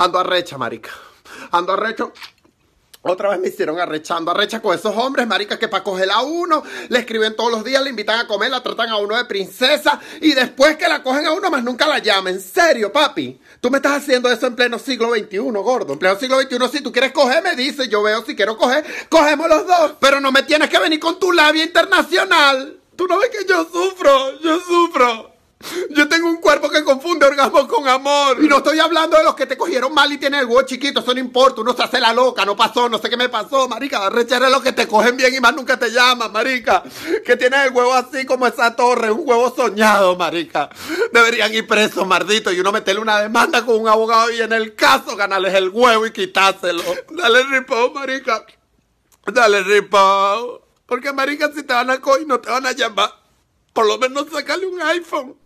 Ando arrecha, marica. Ando arrecho. Otra vez me hicieron arrechando, arrecha con esos hombres, marica, que para coger a uno, le escriben todos los días, le invitan a comer, la tratan a uno de princesa y después que la cogen a uno más nunca la llamen. En serio, papi. Tú me estás haciendo eso en pleno siglo XXI, gordo. En pleno siglo XXI, si tú quieres coger, me dice. yo veo si quiero coger, cogemos los dos. Pero no me tienes que venir con tu labia internacional. Tú no ves que yo sufro, yo sufro. Y no estoy hablando de los que te cogieron mal y tienen el huevo chiquito, eso no importa, uno se hace la loca, no pasó, no sé qué me pasó, marica. a los que te cogen bien y más nunca te llaman, marica. Que tiene el huevo así como esa torre, un huevo soñado, marica. Deberían ir presos, mardito, y uno meterle una demanda con un abogado y en el caso ganarles el huevo y quitárselo. Dale ripao, marica. Dale ripao. Porque, marica, si te van a coger no te van a llamar. Por lo menos sacarle un iPhone.